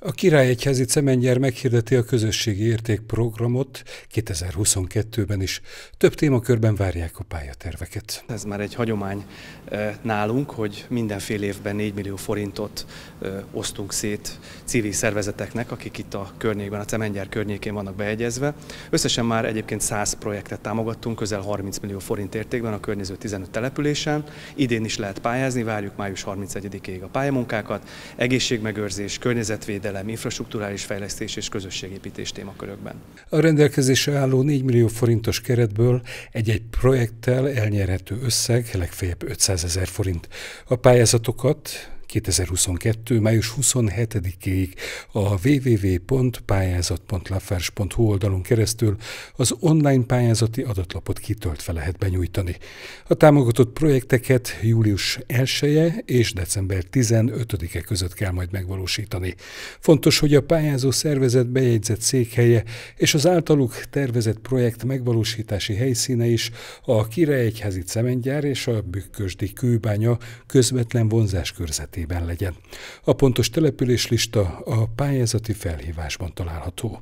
A Királyegyházi Cemengyár meghirdeti a közösségi értékprogramot 2022-ben is. Több témakörben várják a pályaterveket. Ez már egy hagyomány eh, nálunk, hogy minden évben 4 millió forintot eh, osztunk szét civil szervezeteknek, akik itt a környékben, a Cemengyár környékén vannak beegyezve. Összesen már egyébként 100 projektet támogattunk, közel 30 millió forint értékben a környező 15 településen. Idén is lehet pályázni, várjuk május 31-ig a pályamunkákat. Egészségmegőrzés, környezetvédelem, védelem, infrastruktúrális fejlesztés és közösségépítés témakörökben. A rendelkezésre álló 4 millió forintos keretből egy-egy projekttel elnyerhető összeg legfeljebb 500 ezer forint. A pályázatokat 2022. május 27-ig a www.pályázat.lafers.hu oldalon keresztül az online pályázati adatlapot kitöltve lehet benyújtani. A támogatott projekteket július 1 és december 15-e között kell majd megvalósítani. Fontos, hogy a pályázó szervezet bejegyzett székhelye és az általuk tervezett projekt megvalósítási helyszíne is a Királyegyházi Cementgyár és a Bükkösdi Kőbánya közvetlen vonzás körzeti keretében legyen. A pontos településlista a pályázati felhívásban található.